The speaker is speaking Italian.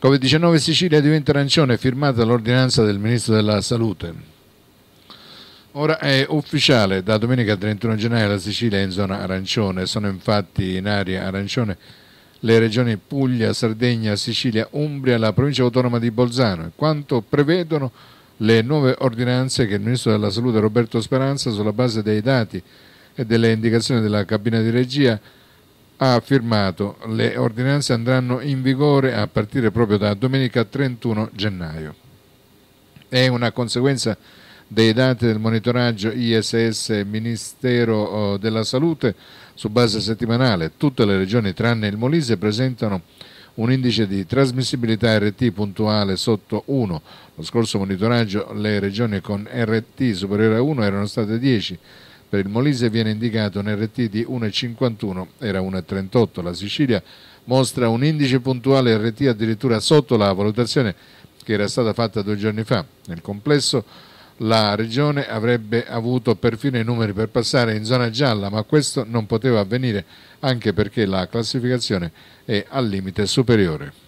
Covid-19 Sicilia diventa arancione firmata l'ordinanza del Ministro della Salute. Ora è ufficiale, da domenica 31 gennaio la Sicilia è in zona arancione, sono infatti in area arancione le regioni Puglia, Sardegna, Sicilia, Umbria e la provincia autonoma di Bolzano, in quanto prevedono le nuove ordinanze che il Ministro della Salute Roberto Speranza, sulla base dei dati e delle indicazioni della cabina di regia, ha ha firmato. le ordinanze andranno in vigore a partire proprio da domenica 31 gennaio. È una conseguenza dei dati del monitoraggio ISS Ministero oh, della Salute su base settimanale. Tutte le regioni tranne il Molise presentano un indice di trasmissibilità RT puntuale sotto 1. Lo scorso monitoraggio le regioni con RT superiore a 1 erano state 10 per il Molise viene indicato un RT di 1,51, era 1,38. La Sicilia mostra un indice puntuale RT addirittura sotto la valutazione che era stata fatta due giorni fa. Nel complesso la regione avrebbe avuto perfino i numeri per passare in zona gialla, ma questo non poteva avvenire anche perché la classificazione è al limite superiore.